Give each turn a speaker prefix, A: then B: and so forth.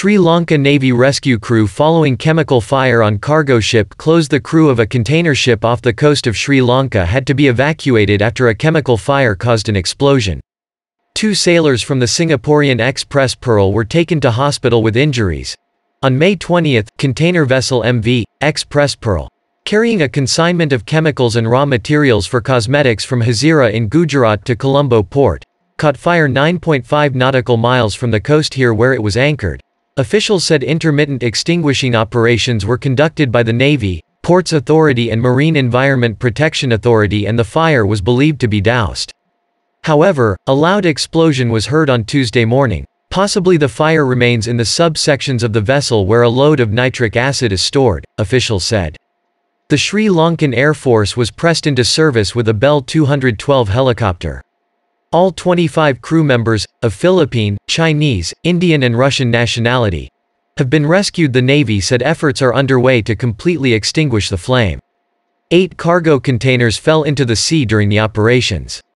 A: Sri Lanka Navy rescue crew following chemical fire on cargo ship closed the crew of a container ship off the coast of Sri Lanka had to be evacuated after a chemical fire caused an explosion. Two sailors from the Singaporean Express Pearl were taken to hospital with injuries. On May 20, container vessel MV, Express Pearl, carrying a consignment of chemicals and raw materials for cosmetics from Hazira in Gujarat to Colombo port, caught fire 9.5 nautical miles from the coast here where it was anchored. Officials said intermittent extinguishing operations were conducted by the Navy, Ports Authority and Marine Environment Protection Authority and the fire was believed to be doused. However, a loud explosion was heard on Tuesday morning. Possibly the fire remains in the subsections of the vessel where a load of nitric acid is stored, officials said. The Sri Lankan Air Force was pressed into service with a Bell 212 helicopter. All 25 crew members, of Philippine, Chinese, Indian and Russian nationality, have been rescued the Navy said efforts are underway to completely extinguish the flame. Eight cargo containers fell into the sea during the operations.